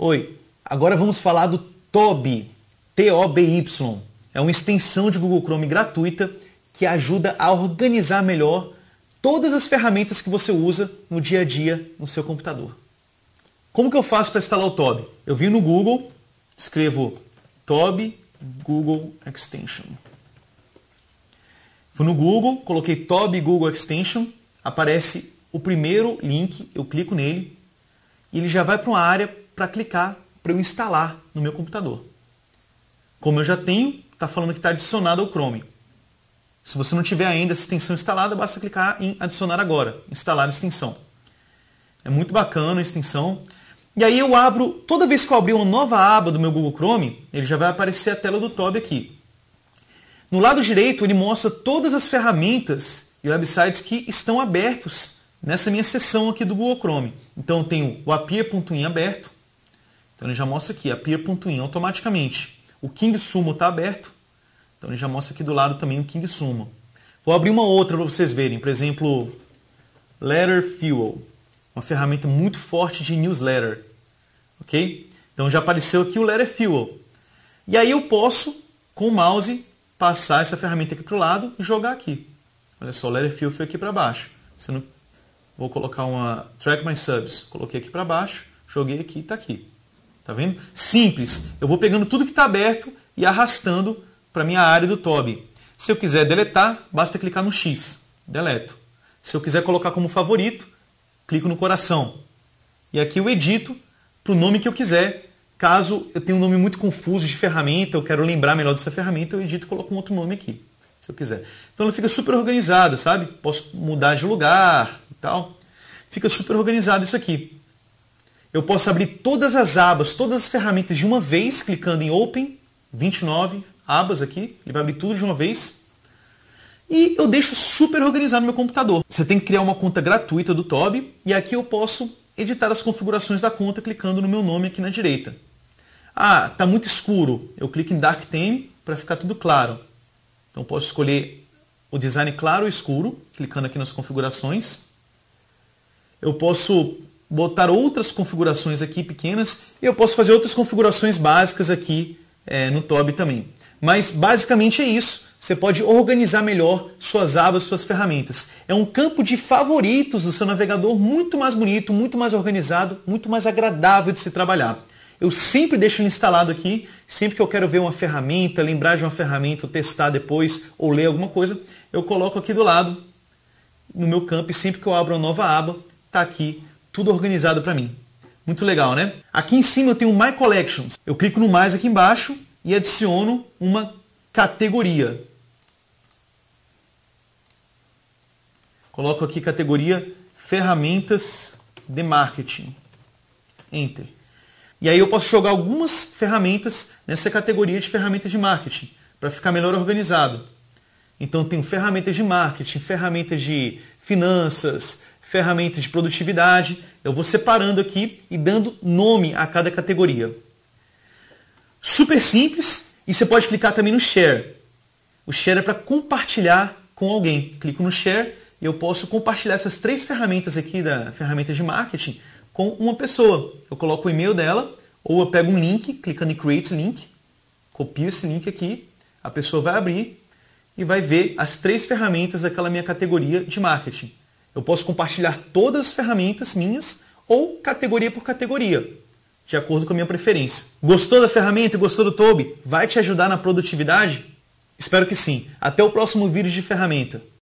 Oi, agora vamos falar do Toby, T-O-B-Y. É uma extensão de Google Chrome gratuita que ajuda a organizar melhor todas as ferramentas que você usa no dia a dia no seu computador. Como que eu faço para instalar o Toby? Eu vim no Google, escrevo Toby Google Extension. Fui no Google, coloquei Toby Google Extension, aparece o primeiro link, eu clico nele e ele já vai para uma área para clicar, para eu instalar no meu computador. Como eu já tenho, está falando que está adicionado ao Chrome. Se você não tiver ainda essa extensão instalada, basta clicar em adicionar agora, instalar a extensão. É muito bacana a extensão. E aí eu abro, toda vez que eu abrir uma nova aba do meu Google Chrome, ele já vai aparecer a tela do Tob aqui. No lado direito, ele mostra todas as ferramentas e websites que estão abertos nessa minha seção aqui do Google Chrome. Então eu tenho o apia.in aberto, então ele já mostra aqui a peer.in automaticamente. O King Sumo está aberto. Então ele já mostra aqui do lado também o King Sumo. Vou abrir uma outra para vocês verem. Por exemplo, Letter Fuel. Uma ferramenta muito forte de newsletter. Ok? Então já apareceu aqui o Letter Fuel. E aí eu posso, com o mouse, passar essa ferramenta aqui para o lado e jogar aqui. Olha só, o Letter Fuel foi aqui para baixo. Não... Vou colocar uma Track My Subs. Coloquei aqui para baixo, joguei aqui e está aqui. Tá vendo? Simples. Eu vou pegando tudo que está aberto e arrastando para minha área do TOB. Se eu quiser deletar, basta clicar no X. Deleto. Se eu quiser colocar como favorito, clico no coração. E aqui eu edito para o nome que eu quiser. Caso eu tenha um nome muito confuso de ferramenta, eu quero lembrar melhor dessa ferramenta, eu edito e coloco um outro nome aqui, se eu quiser. Então ela fica super organizada, sabe? Posso mudar de lugar e tal. Fica super organizado isso aqui eu posso abrir todas as abas, todas as ferramentas de uma vez, clicando em Open, 29 abas aqui, ele vai abrir tudo de uma vez. E eu deixo super organizado meu computador. Você tem que criar uma conta gratuita do Tob e aqui eu posso editar as configurações da conta clicando no meu nome aqui na direita. Ah, tá muito escuro. Eu clico em Dark Theme para ficar tudo claro. Então posso escolher o design claro ou escuro, clicando aqui nas configurações. Eu posso botar outras configurações aqui pequenas e eu posso fazer outras configurações básicas aqui é, no Tob também. Mas basicamente é isso. Você pode organizar melhor suas abas, suas ferramentas. É um campo de favoritos do seu navegador muito mais bonito, muito mais organizado, muito mais agradável de se trabalhar. Eu sempre deixo ele instalado aqui, sempre que eu quero ver uma ferramenta, lembrar de uma ferramenta, testar depois ou ler alguma coisa, eu coloco aqui do lado no meu campo e sempre que eu abro uma nova aba, está aqui tudo organizado para mim. Muito legal, né? Aqui em cima eu tenho My Collections. Eu clico no mais aqui embaixo e adiciono uma categoria. Coloco aqui categoria ferramentas de marketing. Enter. E aí eu posso jogar algumas ferramentas nessa categoria de ferramentas de marketing para ficar melhor organizado. Então tenho ferramentas de marketing, ferramentas de finanças, ferramentas de produtividade. Eu vou separando aqui e dando nome a cada categoria. Super simples. E você pode clicar também no share. O share é para compartilhar com alguém. Clico no share e eu posso compartilhar essas três ferramentas aqui da ferramenta de marketing com uma pessoa. Eu coloco o e-mail dela ou eu pego um link, clicando em create link, copio esse link aqui, a pessoa vai abrir e vai ver as três ferramentas daquela minha categoria de marketing. Eu posso compartilhar todas as ferramentas minhas ou categoria por categoria, de acordo com a minha preferência. Gostou da ferramenta? Gostou do Toby? Vai te ajudar na produtividade? Espero que sim. Até o próximo vídeo de ferramenta.